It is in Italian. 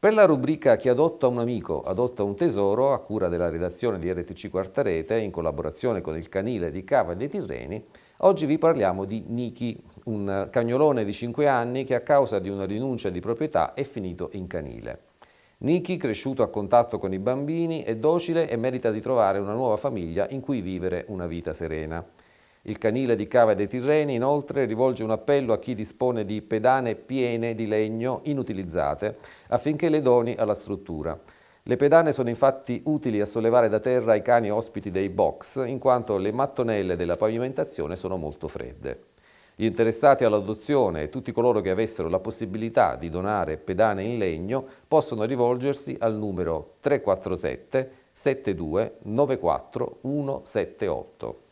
Per la rubrica Chi adotta un amico adotta un tesoro, a cura della redazione di RTC Quarta Rete, in collaborazione con il canile di Cava dei Tirreni, oggi vi parliamo di Niki, un cagnolone di 5 anni che a causa di una rinuncia di proprietà è finito in canile. Niki, cresciuto a contatto con i bambini, è docile e merita di trovare una nuova famiglia in cui vivere una vita serena. Il canile di Cava dei Tirreni inoltre rivolge un appello a chi dispone di pedane piene di legno inutilizzate affinché le doni alla struttura. Le pedane sono infatti utili a sollevare da terra i cani ospiti dei box in quanto le mattonelle della pavimentazione sono molto fredde. Gli interessati all'adozione e tutti coloro che avessero la possibilità di donare pedane in legno possono rivolgersi al numero 347 72 94 178.